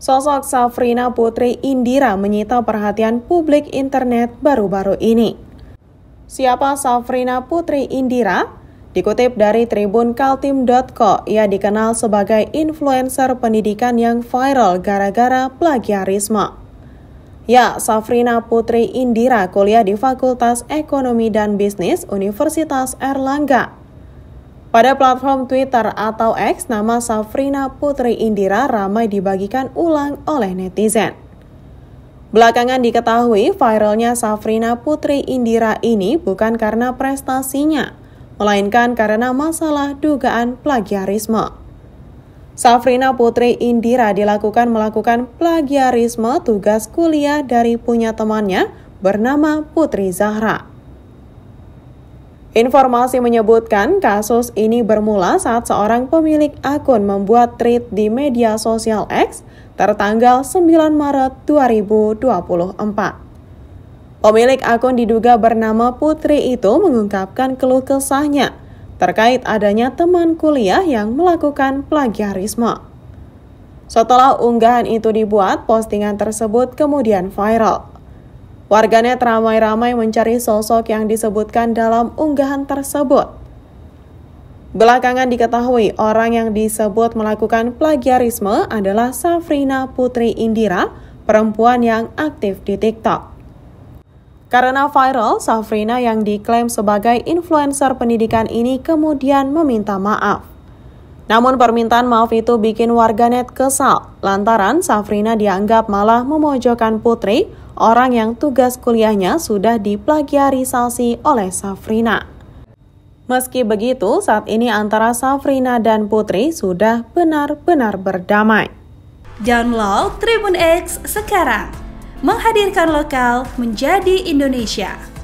Sosok Safrina Putri Indira menyita perhatian publik internet baru-baru ini. Siapa Safrina Putri Indira? Dikutip dari Tribun Kaltim.co, ia dikenal sebagai influencer pendidikan yang viral gara-gara plagiarisme. Ya, Safrina Putri Indira kuliah di Fakultas Ekonomi dan Bisnis Universitas Erlangga pada platform Twitter atau X, nama Safrina Putri Indira ramai dibagikan ulang oleh netizen. Belakangan diketahui viralnya Safrina Putri Indira ini bukan karena prestasinya, melainkan karena masalah dugaan plagiarisme. Safrina Putri Indira dilakukan melakukan plagiarisme tugas kuliah dari punya temannya bernama Putri Zahra. Informasi menyebutkan kasus ini bermula saat seorang pemilik akun membuat tweet di media sosial X tertanggal 9 Maret 2024. Pemilik akun diduga bernama Putri itu mengungkapkan keluh kesahnya terkait adanya teman kuliah yang melakukan plagiarisme. Setelah unggahan itu dibuat, postingan tersebut kemudian viral. Warganet ramai-ramai mencari sosok yang disebutkan dalam unggahan tersebut. Belakangan diketahui orang yang disebut melakukan plagiarisme adalah Safrina Putri Indira, perempuan yang aktif di TikTok. Karena viral, Safrina yang diklaim sebagai influencer pendidikan ini kemudian meminta maaf. Namun permintaan maaf itu bikin warganet kesal lantaran Safrina dianggap malah memojokkan Putri, orang yang tugas kuliahnya sudah diplagiarisasi oleh Safrina. Meski begitu, saat ini antara Safrina dan Putri sudah benar-benar berdamai. Download Tribun X sekarang, menghadirkan lokal menjadi Indonesia.